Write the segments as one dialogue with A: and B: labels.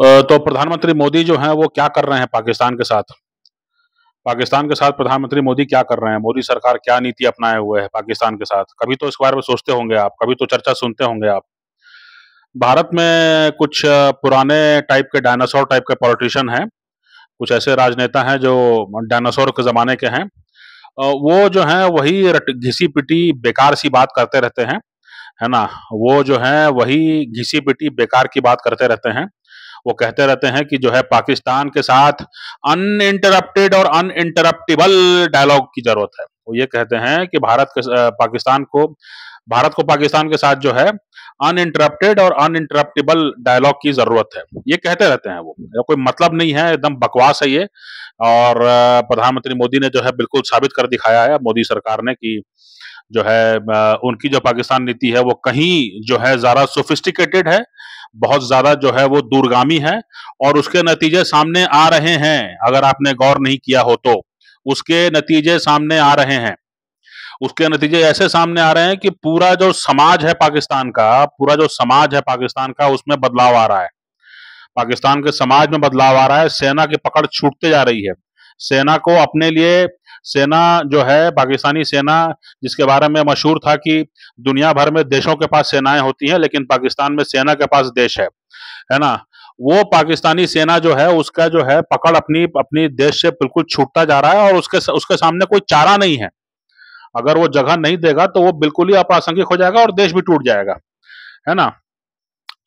A: तो प्रधानमंत्री मोदी जो हैं वो क्या कर रहे हैं पाकिस्तान के साथ पाकिस्तान के साथ प्रधानमंत्री मोदी क्या कर रहे हैं मोदी सरकार क्या नीति अपनाए हुए है पाकिस्तान के साथ कभी तो इस बारे में सोचते होंगे आप कभी तो चर्चा सुनते होंगे आप भारत में कुछ पुराने टाइप के डायनासोर टाइप के पॉलिटिशियन हैं कुछ ऐसे राजनेता हैं जो डायनासोर के ज़माने के हैं वो जो हैं वही घिसी पिटी बेकार सी बात करते रहते हैं है ना वो जो है वही घिसी पिटी बेकार की बात करते रहते हैं वो कहते रहते हैं कि जो है पाकिस्तान के साथ अनइंटरप्टेड और अनइंटरप्टेबल डायलॉग की जरूरत है वो ये कहते हैं कि भारत के पाकिस्तान को भारत को पाकिस्तान के साथ जो है अनइंटरप्टेड और अनइंटरप्टेबल डायलॉग की जरूरत है ये कहते रहते हैं वो कोई मतलब नहीं है एकदम बकवास है ये और प्रधानमंत्री मोदी ने जो है बिल्कुल साबित कर दिखाया है मोदी सरकार ने कि जो है उनकी जो पाकिस्तान नीति है वो कहीं जो है ज़्यादा सोफिस्टिकेटेड है बहुत ज़्यादा जो है वो दूरगामी है और उसके नतीजे सामने आ रहे हैं अगर आपने गौर नहीं किया हो तो उसके नतीजे सामने आ रहे हैं उसके नतीजे ऐसे सामने आ रहे हैं कि पूरा जो समाज है पाकिस्तान का पूरा जो समाज है पाकिस्तान का उसमें बदलाव आ रहा है पाकिस्तान के समाज में बदलाव आ रहा है सेना की पकड़ छूटते जा रही है सेना को अपने लिए सेना जो है पाकिस्तानी सेना जिसके बारे में मशहूर था कि दुनिया भर में देशों के पास सेनाएं होती हैं लेकिन पाकिस्तान में सेना के पास देश है है ना वो पाकिस्तानी सेना जो है उसका जो है पकड़ अपनी अपनी देश से बिल्कुल छूटता जा रहा है और उसके उसके सामने कोई चारा नहीं है अगर वो जगह नहीं देगा तो वो बिल्कुल ही अप्रासंगिक हो जाएगा और देश भी टूट जाएगा है ना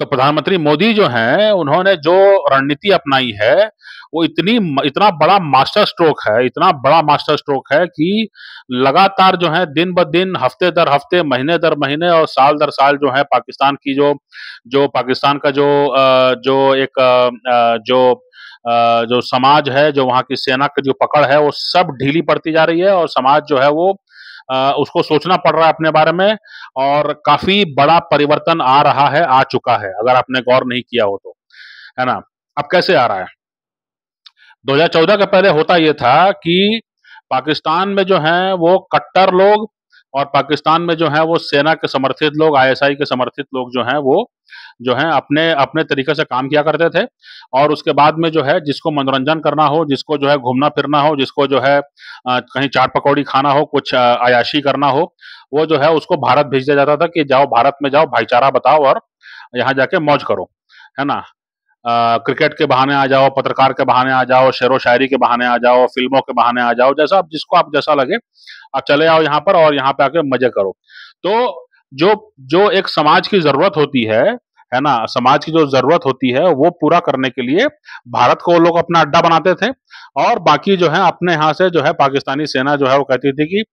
A: तो प्रधानमंत्री मोदी जो हैं उन्होंने जो रणनीति अपनाई है वो इतनी इतना बड़ा मास्टर स्ट्रोक है इतना बड़ा मास्टर स्ट्रोक है कि लगातार जो है दिन ब दिन हफ्ते दर हफ्ते महीने दर महीने और साल दर साल जो है पाकिस्तान की जो जो पाकिस्तान का जो जो एक जो जो समाज है जो वहाँ की सेना की जो पकड़ है वो सब ढीली पड़ती जा रही है और समाज जो है वो उसको सोचना पड़ रहा है अपने बारे में और काफी बड़ा परिवर्तन आ रहा है आ चुका है अगर आपने गौर नहीं किया हो तो है ना अब कैसे आ रहा है 2014 के पहले होता यह था कि पाकिस्तान में जो है वो कट्टर लोग और पाकिस्तान में जो है वो सेना के समर्थित लोग आईएसआई के समर्थित लोग जो हैं वो जो है अपने अपने तरीके से काम किया करते थे और उसके बाद में जो है जिसको मनोरंजन करना हो जिसको जो है घूमना फिरना हो जिसको जो है कहीं चाट पकौड़ी खाना हो कुछ आयाशी करना हो वो जो है उसको भारत भेज दिया जाता था कि जाओ भारत में जाओ भाईचारा बताओ और यहाँ जाके मौज करो है ना आ, क्रिकेट के बहाने आ जाओ पत्रकार के बहाने आ जाओ शेर शायरी के बहाने आ जाओ फिल्मों के बहाने आ जाओ जैसा आप जिसको आप जैसा लगे आप चले आओ यहाँ पर और यहाँ पे आके मजे करो तो जो जो एक समाज की जरूरत होती है है ना समाज की जो जरूरत होती है वो पूरा करने के लिए भारत को वो लोग अपना अड्डा बनाते थे और बाकी जो है अपने यहाँ से जो है पाकिस्तानी सेना जो है वो कहती थी कि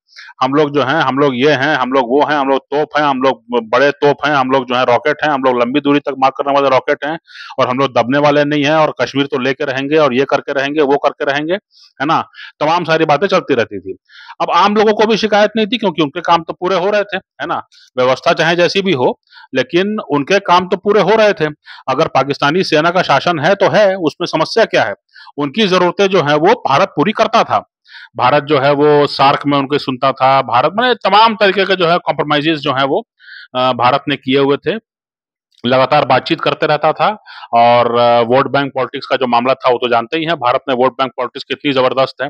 A: हम लोग जो है हम लोग ये हैं हम लोग वो हैं हम लोग तोप हैं हम लोग बड़े तोप हैं हम लोग जो है रॉकेट हैं हम लोग लंबी दूरी तक मार करने वाले रॉकेट हैं और हम लोग दबने वाले नहीं हैं और कश्मीर तो लेके रहेंगे और ये करके रहेंगे वो करके रहेंगे है ना तमाम सारी बातें चलती रहती थी अब आम लोगों को भी शिकायत नहीं थी क्योंकि उनके काम तो पूरे हो रहे थे है ना व्यवस्था चाहे जैसी भी हो लेकिन उनके काम तो पूरे हो रहे थे अगर पाकिस्तानी सेना का शासन है तो है उसमें समस्या क्या है उनकी जरूरतें जो है वो भारत पूरी करता था भारत जो है वो सार्क में उनके सुनता था भारत में तमाम तरीके के जो है कॉम्प्रोमाइजेस जो है वो भारत ने किए हुए थे लगातार बातचीत करते रहता था और वोट बैंक पॉलिटिक्स का जो मामला था वो तो जानते ही हैं भारत में वोट बैंक पॉलिटिक्स कितनी जबरदस्त है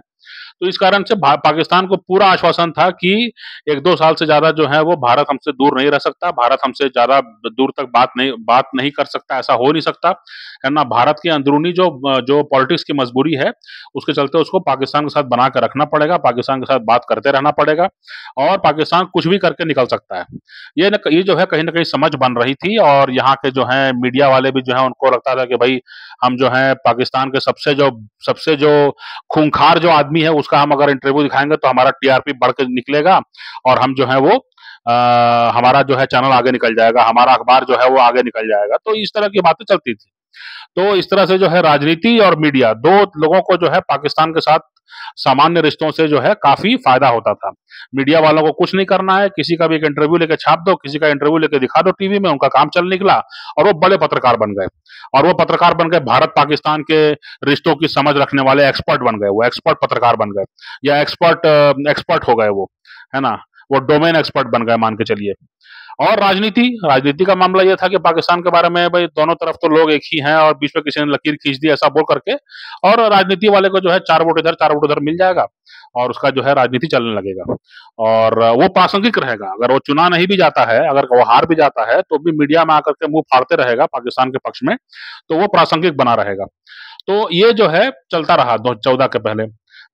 A: तो इस कारण से पाकिस्तान को पूरा आश्वासन था कि एक दो साल से ज्यादा जो है वो भारत हमसे दूर नहीं रह सकता भारत हमसे ज्यादा दूर तक बात नहीं बात नहीं कर सकता ऐसा हो नहीं सकता ना भारत की अंदरूनी जो जो पॉलिटिक्स की मजबूरी है उसके चलते उसको पाकिस्तान के साथ बनाकर रखना पड़ेगा पाकिस्तान के साथ बात करते रहना पड़ेगा और पाकिस्तान कुछ भी करके निकल सकता है ये ये जो है कहीं ना कहीं समझ बन रही थी और यहाँ के जो है मीडिया वाले भी जो है उनको लगता था कि भाई हम जो है पाकिस्तान के सबसे जो सबसे जो खूंखार जो आदमी है उसका हम अगर इंटरव्यू दिखाएंगे तो हमारा टीआरपी बढ़ के निकलेगा और हम जो है वो आ, हमारा जो है चैनल आगे निकल जाएगा हमारा अखबार जो है वो आगे निकल जाएगा तो इस तरह की बातें चलती थी तो इस तरह से जो है राजनीति और मीडिया दो लोगों को जो है पाकिस्तान के साथ सामान्य रिश्तों से जो है काफी फायदा होता था मीडिया वालों को कुछ नहीं करना है किसी का भी एक इंटरव्यू लेके छाप दो किसी का इंटरव्यू लेके दिखा दो टीवी में उनका काम चल निकला और वो बड़े पत्रकार बन गए और वो पत्रकार बन गए भारत पाकिस्तान के रिश्तों की समझ रखने वाले एक्सपर्ट बन गए वो एक्सपर्ट पत्रकार बन गए या एक्सपर्ट एक्सपर्ट हो गए वो है ना वो डोमेन एक्सपर्ट बन गए मान के चलिए और राजनीति राजनीति का मामला यह था कि पाकिस्तान के बारे में भाई दोनों तरफ तो लोग एक ही हैं और बीच में किसी ने लकीर खींच दी ऐसा बोल करके और राजनीति वाले को जो है चार वोट इधर चार वोट उधर मिल जाएगा और उसका जो है राजनीति चलने लगेगा और वो प्रासंगिक रहेगा अगर वो चुना नहीं भी जाता है अगर वो हार भी जाता है तो भी मीडिया में आकर के मुंह फाड़ते रहेगा पाकिस्तान के पक्ष में तो वो प्रासंगिक बना रहेगा तो ये जो है चलता रहा दो चौदह के पहले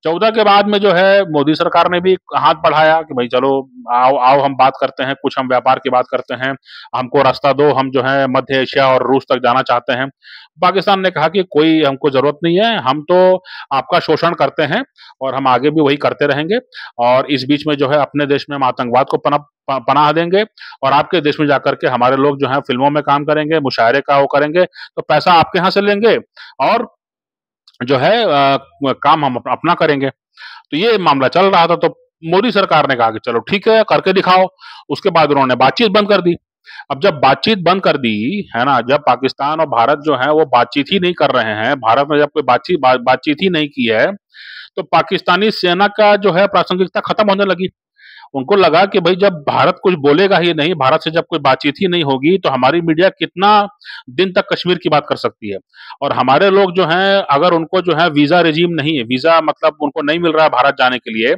A: चौदह के बाद में जो है मोदी सरकार ने भी हाथ बढ़ाया कि भाई चलो आओ आओ हम बात करते हैं कुछ हम व्यापार की बात करते हैं हमको रास्ता दो हम जो है मध्य एशिया और रूस तक जाना चाहते हैं पाकिस्तान ने कहा कि कोई हमको जरूरत नहीं है हम तो आपका शोषण करते हैं और हम आगे भी वही करते रहेंगे और इस बीच में जो है अपने देश में हम आतंकवाद को पनप पनाह देंगे और आपके देश में जाकर के हमारे लोग जो है फिल्मों में काम करेंगे मुशायरे का वो करेंगे तो पैसा आपके यहाँ से लेंगे और जो है आ, काम हम अपना करेंगे तो ये मामला चल रहा था तो मोदी सरकार ने कहा कि चलो ठीक है करके दिखाओ उसके बाद उन्होंने बातचीत बंद कर दी अब जब बातचीत बंद कर दी है ना जब पाकिस्तान और भारत जो है वो बातचीत ही नहीं कर रहे हैं भारत ने जब कोई बातचीत बातचीत ही नहीं की है तो पाकिस्तानी सेना का जो है प्रासंगिकता खत्म होने लगी उनको लगा कि भाई जब भारत कुछ बोलेगा ही नहीं भारत से जब कोई बातचीत ही नहीं होगी तो हमारी मीडिया कितना दिन तक कश्मीर की बात कर सकती है और हमारे लोग जो हैं अगर उनको जो है वीजा रिजीम नहीं है वीजा मतलब उनको नहीं मिल रहा है भारत जाने के लिए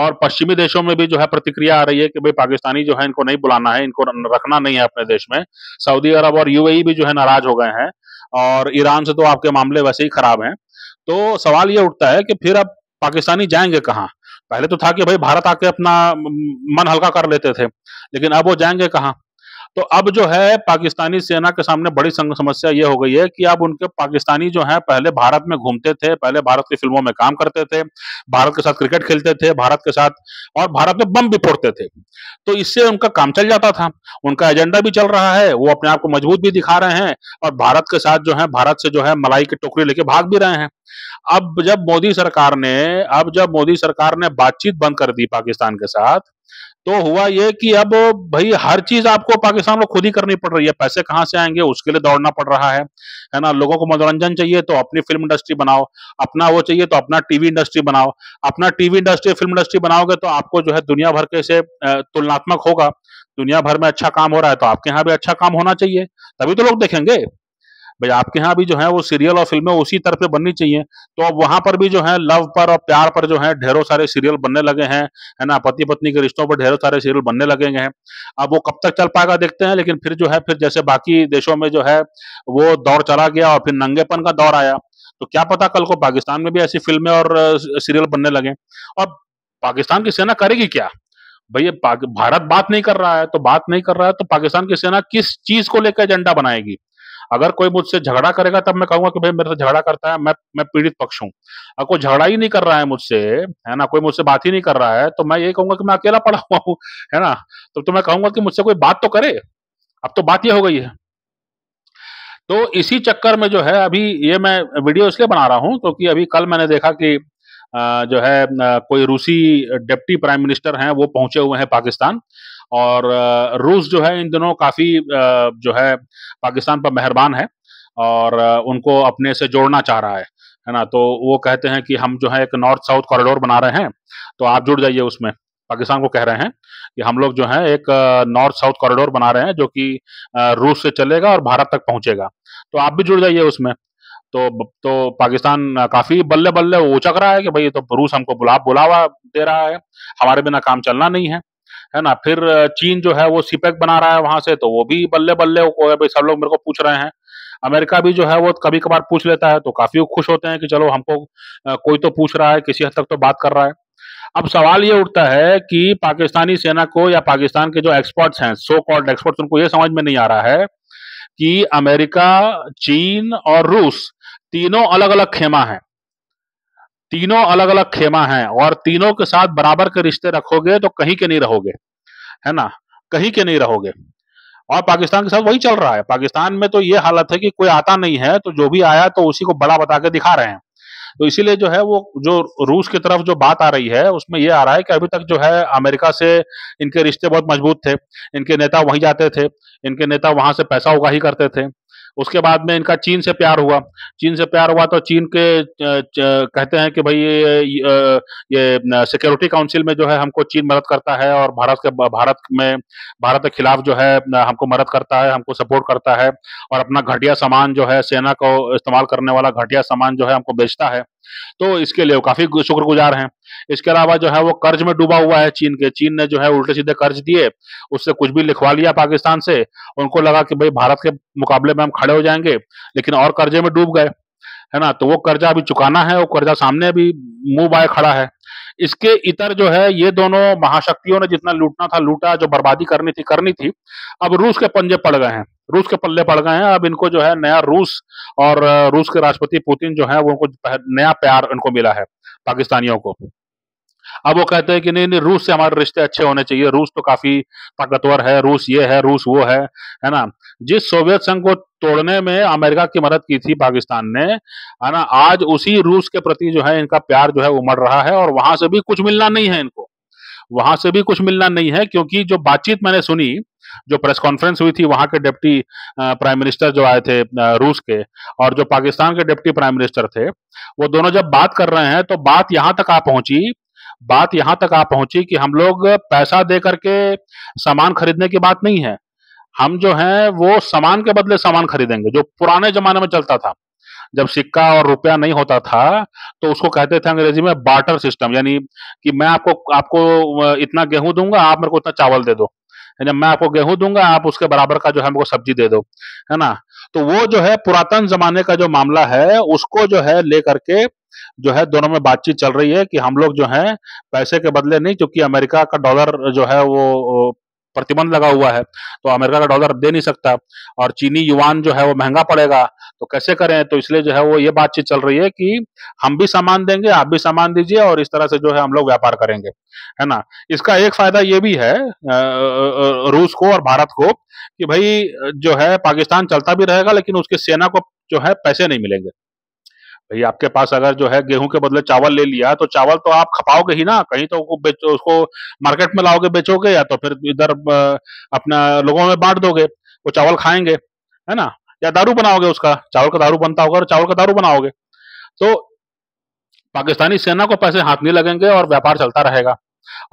A: और पश्चिमी देशों में भी जो है प्रतिक्रिया आ रही है कि भाई पाकिस्तानी जो है इनको नहीं बुलाना है इनको रखना नहीं है अपने देश में सऊदी अरब और यूएई भी जो है नाराज हो गए हैं और ईरान से तो आपके मामले वैसे ही खराब हैं तो सवाल ये उठता है कि फिर अब पाकिस्तानी जाएंगे कहाँ पहले तो था कि भाई भारत आके अपना मन हल्का कर लेते थे लेकिन अब वो जाएंगे कहाँ तो अब जो है पाकिस्तानी सेना के सामने बड़ी समस्या ये हो गई है कि अब उनके पाकिस्तानी जो है पहले भारत में घूमते थे पहले भारत की फिल्मों में काम करते थे भारत के साथ क्रिकेट खेलते थे भारत के साथ और भारत में बम भी फोड़ते थे तो इससे उनका काम चल जाता था उनका एजेंडा भी चल रहा है वो अपने आप को मजबूत भी दिखा रहे हैं और भारत के साथ जो है भारत से जो है मलाई की टोकरी लेके भाग भी रहे हैं अब जब मोदी सरकार ने अब जब मोदी सरकार ने बातचीत बंद कर दी पाकिस्तान के साथ तो हुआ ये कि अब भाई हर चीज आपको पाकिस्तान को खुद ही करनी पड़ रही है पैसे कहाँ से आएंगे उसके लिए दौड़ना पड़ रहा है है ना लोगों को मनोरंजन चाहिए तो अपनी फिल्म इंडस्ट्री बनाओ अपना वो चाहिए तो अपना टीवी इंडस्ट्री बनाओ अपना टीवी इंडस्ट्री फिल्म इंडस्ट्री बनाओगे तो आपको जो है दुनिया भर के से तुलनात्मक होगा दुनिया भर में अच्छा काम हो रहा है तो आपके यहाँ भी अच्छा काम होना चाहिए तभी तो लोग देखेंगे भाई आपके यहाँ भी जो है वो सीरियल और फिल्में उसी तरह पे बननी चाहिए तो अब वहां पर भी जो है लव पर और प्यार पर जो है ढेरों सारे सीरियल बनने लगे हैं है ना पति पत्नी के रिश्तों पर ढेरों सारे सीरियल बनने लगे हैं अब वो कब तक चल पाएगा देखते हैं लेकिन फिर जो है फिर जैसे बाकी देशों में जो है वो दौर चला गया और फिर नंगेपन का दौर आया तो क्या पता कल को पाकिस्तान में भी ऐसी फिल्में और सीरियल बनने लगे और पाकिस्तान की सेना करेगी क्या भैया भारत बात नहीं कर रहा है तो बात नहीं कर रहा है तो पाकिस्तान की सेना किस चीज को लेकर एजेंडा बनाएगी अगर कोई मुझसे झगड़ा करेगा तब मैं कहूंगा कि भाई मेरे से झगड़ा करता है मैं मैं पीड़ित पक्ष हूं अगर कोई झगड़ा ही नहीं कर रहा है मुझसे है ना कोई मुझसे बात ही नहीं कर रहा है तो मैं ये कहूंगा कि मैं अकेला पड़ा हुआ हूं है ना तो, तो मैं कहूंगा कि मुझसे कोई बात तो करे अब तो बात यह हो गई है तो इसी चक्कर में जो है अभी ये मैं वीडियो इसलिए बना रहा हूं क्योंकि तो अभी कल मैंने देखा कि जो है कोई रूसी डिप्टी प्राइम मिनिस्टर हैं वो पहुंचे हुए हैं पाकिस्तान और रूस जो है इन दिनों काफ़ी जो है पाकिस्तान पर मेहरबान है और उनको अपने से जोड़ना चाह रहा है है ना तो वो कहते हैं कि हम जो है एक नॉर्थ साउथ कॉरिडोर बना रहे हैं तो आप जुड़ जाइए उसमें पाकिस्तान को कह रहे हैं कि हम लोग जो है एक नॉर्थ साउथ कॉरिडोर बना रहे हैं जो कि रूस से चलेगा और भारत तक पहुंचेगा तो आप भी जुड़ जाइए उसमें तो तो पाकिस्तान काफी बल्ले बल्ले वो चक रहा है कि भाई तो रूस हमको बुला बुलावा दे रहा है हमारे बिना काम चलना नहीं है है ना फिर चीन जो है वो सीपेक बना रहा है वहां से तो वो भी बल्ले बल्ले सब लोग मेरे को पूछ रहे हैं अमेरिका भी जो है वो कभी कभार पूछ लेता है तो काफी खुश होते हैं कि चलो हमको कोई तो पूछ रहा है किसी हद तक तो बात कर रहा है अब सवाल ये उठता है कि पाकिस्तानी सेना को या पाकिस्तान के जो एक्सपर्ट्स हैं सो कॉल्ड एक्सपर्ट्स उनको ये समझ में नहीं आ रहा है कि अमेरिका चीन और रूस तीनों अलग अलग खेमा है तीनों अलग अलग खेमा हैं और तीनों के साथ बराबर के रिश्ते रखोगे तो कहीं के नहीं रहोगे है ना कहीं के नहीं रहोगे और पाकिस्तान के साथ वही चल रहा है पाकिस्तान में तो ये हालत है कि कोई आता नहीं है तो जो भी आया तो उसी को बड़ा बता के दिखा रहे हैं तो इसीलिए जो है वो जो रूस की तरफ जो बात आ रही है उसमें ये आ रहा है कि अभी तक जो है अमेरिका से इनके रिश्ते बहुत मजबूत थे इनके नेता वहीं जाते थे इनके नेता वहां से पैसा उगाही करते थे उसके बाद में इनका चीन से प्यार हुआ चीन से प्यार हुआ तो चीन के कहते हैं कि भाई ये ये सिक्योरिटी काउंसिल में जो है हमको चीन मदद करता है और भारत के भारत में भारत के खिलाफ जो है हमको मदद करता है हमको सपोर्ट करता है और अपना घटिया सामान जो है सेना को इस्तेमाल करने वाला घटिया सामान जो है हमको बेचता है तो इसके लिए काफी शुक्रगुजार हैं इसके अलावा जो है वो कर्ज में डूबा हुआ है चीन के चीन ने जो है उल्टे सीधे कर्ज दिए उससे कुछ भी लिखवा लिया पाकिस्तान से उनको लगा कि भाई भारत के मुकाबले में हम खड़े हो जाएंगे लेकिन और कर्जे में डूब गए है ना तो वो कर्जा अभी चुकाना है वो कर्जा सामने अभी मुंह बाय खड़ा है इसके इतर जो है ये दोनों महाशक्तियों ने जितना लूटना था लूटा जो बर्बादी करनी थी करनी थी अब रूस के पंजे पड़ गए हैं रूस के पल्ले पड़ गए हैं अब इनको जो है नया रूस और रूस के राष्ट्रपति पुतिन जो है वो उनको नया प्यार इनको मिला है पाकिस्तानियों को अब वो कहते हैं कि नहीं नहीं रूस से हमारे रिश्ते अच्छे होने चाहिए रूस तो काफी ताकतवर है रूस ये है रूस वो है है ना जिस सोवियत संघ को तोड़ने में अमेरिका की मदद की थी पाकिस्तान ने है ना आज उसी रूस के प्रति जो है इनका प्यार जो है उमड़ रहा है और वहां से भी कुछ मिलना नहीं है इनको वहां से भी कुछ मिलना नहीं है क्योंकि जो बातचीत मैंने सुनी जो प्रेस कॉन्फ्रेंस हुई थी वहां के डिप्टी प्राइम मिनिस्टर जो आए थे रूस के और जो पाकिस्तान के डिप्टी प्राइम मिनिस्टर थे वो दोनों जब बात कर रहे हैं तो बात यहां तक आ पहुंची बात यहां तक आ पहुंची कि हम लोग पैसा दे करके सामान खरीदने की बात नहीं है हम जो है वो सामान के बदले सामान खरीदेंगे जो पुराने जमाने में चलता था जब सिक्का और रुपया नहीं होता था तो उसको कहते थे अंग्रेजी में बार्टर सिस्टम यानी कि मैं आपको आपको इतना गेहूं दूंगा आप मेरे को इतना चावल दे दो जब मैं आपको गेहूं दूंगा आप उसके बराबर का जो है हमको सब्जी दे दो है ना तो वो जो है पुरातन जमाने का जो मामला है उसको जो है लेकर के जो है दोनों में बातचीत चल रही है कि हम लोग जो है पैसे के बदले नहीं क्योंकि अमेरिका का डॉलर जो है वो प्रतिबंध लगा हुआ है तो अमेरिका का डॉलर दे नहीं सकता और चीनी युवान जो है वो महंगा पड़ेगा तो कैसे करें तो इसलिए जो है वो ये बातचीत चल रही है कि हम भी सामान देंगे आप भी सामान दीजिए और इस तरह से जो है हम लोग व्यापार करेंगे है ना इसका एक फायदा ये भी है रूस को और भारत को कि भाई जो है पाकिस्तान चलता भी रहेगा लेकिन उसकी सेना को जो है पैसे नहीं मिलेंगे भाई आपके पास अगर जो है गेहूं के बदले चावल ले लिया तो चावल तो आप खपाओगे ही ना कहीं तो उसको, उसको मार्केट में लाओगे बेचोगे या तो फिर इधर अपना लोगों में बांट दोगे वो चावल खाएंगे है ना या दारू बनाओगे उसका चावल का दारू बनता होगा और चावल का दारू बनाओगे तो पाकिस्तानी सेना को पैसे हाथ नहीं लगेंगे और व्यापार चलता रहेगा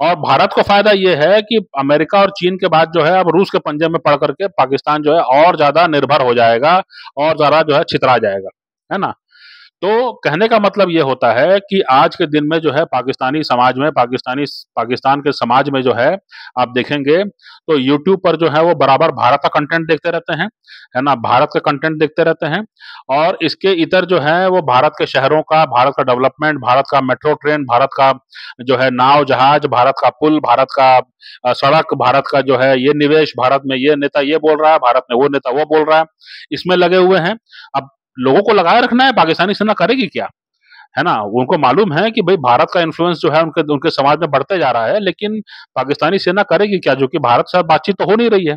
A: और भारत को फायदा यह है कि अमेरिका और चीन के बाद जो है अब रूस के पंजे में पड़ करके पाकिस्तान जो है और ज्यादा निर्भर हो जाएगा और ज्यादा जो है छितरा जाएगा है ना तो कहने का मतलब ये होता है कि आज के दिन में जो है पाकिस्तानी समाज में पाकिस्तानी पाकिस्तान के समाज में जो है आप देखेंगे तो यूट्यूब पर जो है वो बराबर भारत का कंटेंट देखते रहते हैं है ना भारत का कंटेंट देखते रहते हैं और इसके इतर जो है वो भारत के शहरों का भारत का डेवलपमेंट भारत का मेट्रो ट्रेन भारत का जो है नाव जहाज भारत का पुल भारत का सड़क भारत का जो है ये निवेश भारत में ये नेता ये बोल रहा है भारत में वो नेता वो बोल रहा है इसमें लगे हुए हैं अब लोगों को लगाए रखना है पाकिस्तानी सेना करेगी क्या है ना उनको मालूम है कि भाई भारत का इन्फ्लुएंस जो है उनके उनके समाज में बढ़ते जा रहा है लेकिन पाकिस्तानी सेना करेगी क्या जो कि भारत से बातचीत तो हो नहीं रही है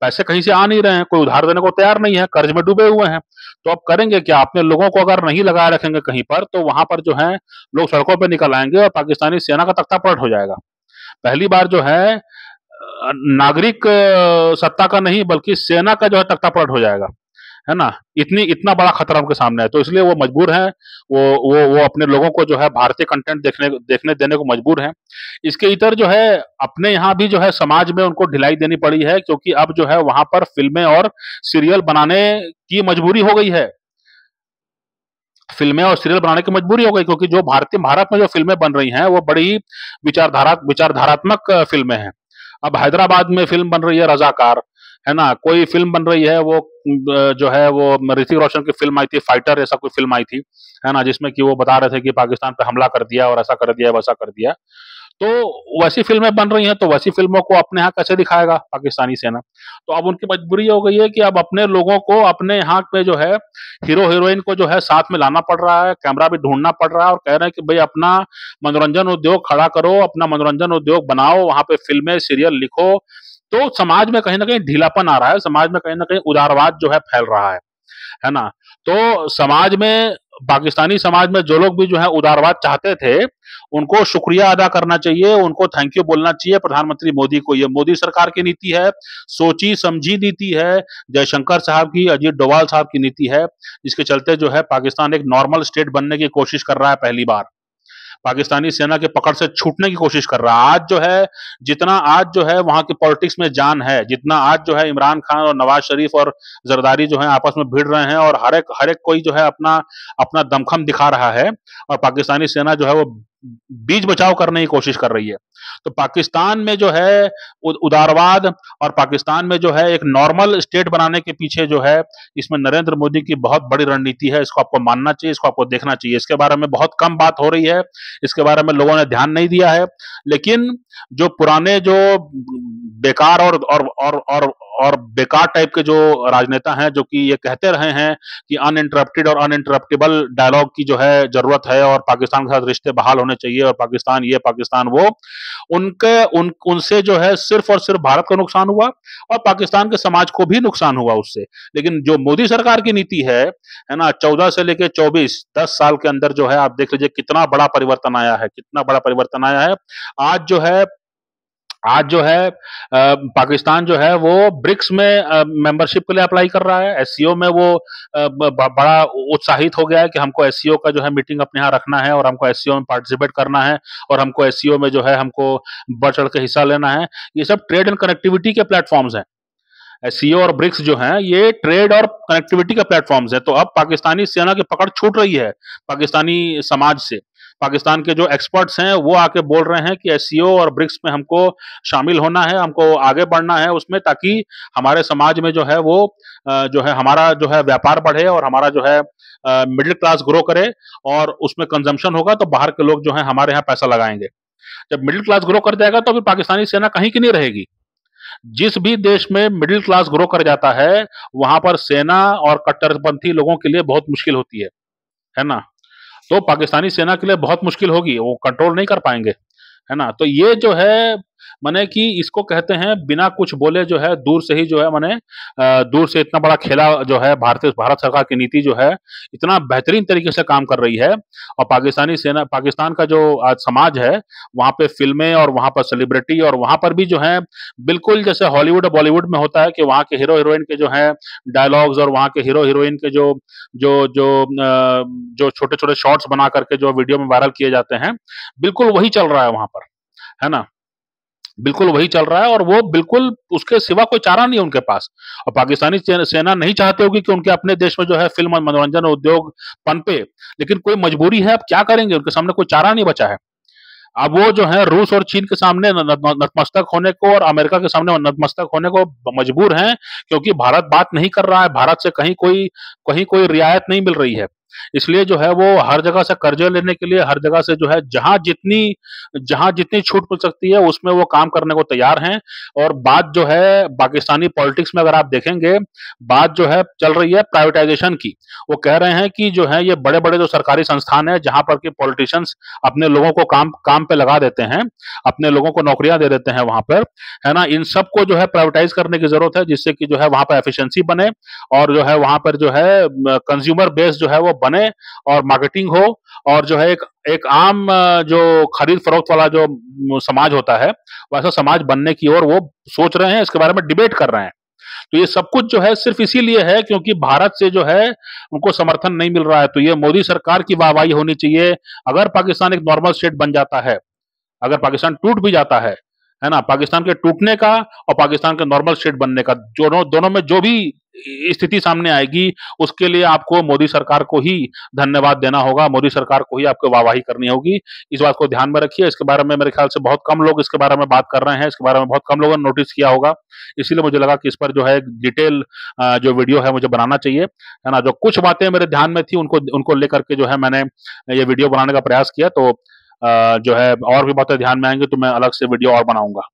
A: पैसे कहीं से आ नहीं रहे हैं कोई उधार देने को तैयार नहीं है कर्ज में डूबे हुए हैं तो अब करेंगे क्या अपने लोगों को अगर नहीं लगाए रखेंगे कहीं पर तो वहां पर जो है लोग सड़कों पर निकल आएंगे और पाकिस्तानी सेना का तख्ता पलट हो जाएगा पहली बार जो है नागरिक सत्ता का नहीं बल्कि सेना का जो है तख्ता पलट हो जाएगा है ना इतनी इतना बड़ा खतरा उनके सामने है तो इसलिए वो मजबूर हैं वो वो वो अपने लोगों को जो है भारतीय कंटेंट देखने देखने देने को मजबूर हैं इसके इतर जो है अपने यहाँ भी जो है समाज में उनको ढिलाई देनी पड़ी है क्योंकि अब जो है वहां पर फिल्में और सीरियल बनाने की मजबूरी हो गई है फिल्में और सीरियल बनाने की मजबूरी हो गई क्योंकि जो भारतीय भारत में जो फिल्में बन रही हैं वो बड़ी विचारधारा विचारधारात्मक फिल्में हैं अब हैदराबाद में फिल्म बन रही है रजाकार है ना कोई फिल्म बन रही है वो जो है वो ऋतिक रोशन की फिल्म आई थी फाइटर ऐसा कोई फिल्म आई थी है ना जिसमें कि वो बता रहे थे कि पाकिस्तान पे हमला कर दिया और ऐसा कर दिया वैसा कर दिया तो वैसी फिल्में बन रही हैं तो वैसी फिल्मों को अपने यहाँ कैसे दिखाएगा पाकिस्तानी सेना तो अब उनकी मजबूरी हो गई है कि अब अपने लोगों को अपने यहाँ पे जो है हीरो हीरोइन को जो है साथ में लाना पड़ रहा है कैमरा भी ढूंढना पड़ रहा है और कह रहे हैं कि भाई अपना मनोरंजन उद्योग खड़ा करो अपना मनोरंजन उद्योग बनाओ वहां पे फिल्में सीरियल लिखो तो समाज में कहीं ना कहीं ढीलापन आ रहा है समाज में कहीं ना कहीं उदारवाद जो है फैल रहा है है ना तो समाज में पाकिस्तानी समाज में जो लोग भी जो है उदारवाद चाहते थे उनको शुक्रिया अदा करना चाहिए उनको थैंक यू बोलना चाहिए प्रधानमंत्री मोदी को ये मोदी सरकार की नीति है सोची समझी नीति है जयशंकर साहब की अजीत डोवाल साहब की नीति है जिसके चलते जो है पाकिस्तान एक नॉर्मल स्टेट बनने की कोशिश कर रहा है पहली बार पाकिस्तानी सेना के पकड़ से छूटने की कोशिश कर रहा है आज जो है जितना आज जो है वहां की पॉलिटिक्स में जान है जितना आज जो है इमरान खान और नवाज शरीफ और जरदारी जो है आपस में भिड़ रहे हैं और हर एक हर एक कोई जो है अपना अपना दमखम दिखा रहा है और पाकिस्तानी सेना जो है वो बीज बचाव करने की कोशिश कर रही है तो पाकिस्तान में जो है उदारवाद और पाकिस्तान में जो है एक नॉर्मल स्टेट बनाने के पीछे जो है इसमें नरेंद्र मोदी की बहुत बड़ी रणनीति है इसको आपको मानना चाहिए इसको आपको देखना चाहिए इसके बारे में बहुत कम बात हो रही है इसके बारे में लोगों ने ध्यान नहीं दिया है लेकिन जो पुराने जो बेकार और और और और, और बेकार टाइप के जो राजनेता हैं जो कि ये कहते रहे हैं कि अनइंटरप्टेड और अनइंटरप्टेबल डायलॉग की जो है जरूरत है और पाकिस्तान के साथ रिश्ते बहाल होने चाहिए और पाकिस्तान ये पाकिस्तान वो उनके उन उनसे जो है सिर्फ और सिर्फ भारत को नुकसान हुआ और पाकिस्तान के समाज को भी नुकसान हुआ उससे लेकिन जो मोदी सरकार की नीति है है ना चौदह से लेकर चौबीस दस साल के अंदर जो है आप देख लीजिए कितना बड़ा परिवर्तन आया है कितना बड़ा परिवर्तन आया है आज जो है आज जो है पाकिस्तान जो है वो ब्रिक्स में मेंबरशिप के लिए अप्लाई कर रहा है एस में वो बड़ा उत्साहित हो गया है कि हमको एस का जो है मीटिंग अपने यहाँ रखना है और हमको एस में पार्टिसिपेट करना है और हमको एस में जो है हमको बढ़ चढ़ के हिस्सा लेना है ये सब ट्रेड एंड कनेक्टिविटी के प्लेटफॉर्म्स हैं एस और ब्रिक्स जो है ये ट्रेड और कनेक्टिविटी का प्लेटफॉर्म्स है तो अब पाकिस्तानी सेना की पकड़ छूट रही है पाकिस्तानी समाज से पाकिस्तान के जो एक्सपर्ट्स हैं वो आके बोल रहे हैं कि एस e और ब्रिक्स में हमको शामिल होना है हमको आगे बढ़ना है उसमें ताकि हमारे समाज में जो है वो जो है हमारा जो है व्यापार बढ़े और हमारा जो है मिडिल क्लास ग्रो करे और उसमें कंजम्पशन होगा तो बाहर के लोग जो है हमारे यहाँ पैसा लगाएंगे जब मिडिल क्लास ग्रो कर जाएगा तो फिर पाकिस्तानी सेना कहीं की नहीं रहेगी जिस भी देश में मिडिल क्लास ग्रो कर जाता है वहां पर सेना और कट्टरपंथी लोगों के लिए बहुत मुश्किल होती है है ना तो पाकिस्तानी सेना के लिए बहुत मुश्किल होगी वो कंट्रोल नहीं कर पाएंगे है ना तो ये जो है मैंने कि इसको कहते हैं बिना कुछ बोले जो है दूर से ही जो है मैंने दूर से इतना बड़ा खेला जो है भारतीय भारत सरकार की नीति जो है इतना बेहतरीन तरीके से काम कर रही है और पाकिस्तानी सेना पाकिस्तान का जो आज समाज है वहाँ पे फिल्में और वहाँ पर सेलिब्रिटी और वहाँ पर भी जो है बिल्कुल जैसे हॉलीवुड और बॉलीवुड में होता है कि वहाँ के हीरो हीरोइन के जो है डायलॉग्स और वहाँ के हीरो हीरोइन के जो जो जो जो छोटे छोटे शॉर्ट्स बना करके जो वीडियो में वायरल किए जाते हैं बिल्कुल वही चल रहा है वहाँ पर है ना बिल्कुल वही चल रहा है और वो बिल्कुल उसके सिवा कोई चारा नहीं है उनके पास और पाकिस्तानी सेना नहीं चाहते होगी कि उनके अपने देश में जो है फिल्म मनोरंजन उद्योग पनपे लेकिन कोई मजबूरी है अब क्या करेंगे उनके सामने कोई चारा नहीं बचा है अब वो जो है रूस और चीन के सामने नतमस्तक होने को और अमेरिका के सामने नतमस्तक होने को मजबूर हैं क्योंकि भारत बात नहीं कर रहा है भारत से कहीं कोई कहीं कोई रियायत नहीं मिल रही है इसलिए जो है वो हर जगह से कर्जे लेने के लिए हर जगह से जो है जहां जितनी जहां जितनी छूट मिल सकती है उसमें वो काम करने को तैयार हैं और बात जो है पाकिस्तानी पॉलिटिक्स में अगर आप देखेंगे बात जो है चल रही है प्राइवेटाइजेशन की वो कह रहे हैं कि जो है ये बड़े बड़े जो सरकारी संस्थान है जहां पर कि पॉलिटिशियंस अपने लोगों को काम काम पे लगा देते हैं अपने लोगों को नौकरियां दे देते हैं वहां पर है ना इन सबको जो है प्राइवेटाइज करने की जरूरत है जिससे कि जो है वहां पर एफिशिएंसी बने और जो है वहां पर जो है कंज्यूमर बेस जो है वो बने और मार्केटिंग हो और जो है एक एक आम जो खरीद फरोख्त वाला जो समाज होता है वैसा समाज बनने की ओर वो सोच रहे हैं इसके बारे में डिबेट कर रहे हैं तो ये सब कुछ जो है सिर्फ इसीलिए है क्योंकि भारत से जो है उनको समर्थन नहीं मिल रहा है तो ये मोदी सरकार की वाहवाही होनी चाहिए अगर पाकिस्तान एक नॉर्मल स्टेट बन जाता है अगर पाकिस्तान टूट भी जाता है है ना पाकिस्तान के टूटने का और पाकिस्तान के नॉर्मल स्टेट बनने का दोनों दोनों में जो भी स्थिति सामने आएगी उसके लिए आपको मोदी सरकार को ही धन्यवाद देना होगा मोदी सरकार को ही आपको वाहवाही करनी होगी इस बात को ध्यान में रखिए इसके बारे में मेरे ख्याल से बहुत कम लोग इसके बारे में बात कर रहे हैं इसके बारे में बहुत कम लोगों ने नोटिस किया होगा इसीलिए मुझे लगा कि इस पर जो है डिटेल जो वीडियो है मुझे बनाना चाहिए है ना जो कुछ बातें मेरे ध्यान में थी उनको उनको लेकर के जो है मैंने ये वीडियो बनाने का प्रयास किया तो जो है और भी बातें ध्यान में आएंगे तो मैं अलग से वीडियो और बनाऊंगा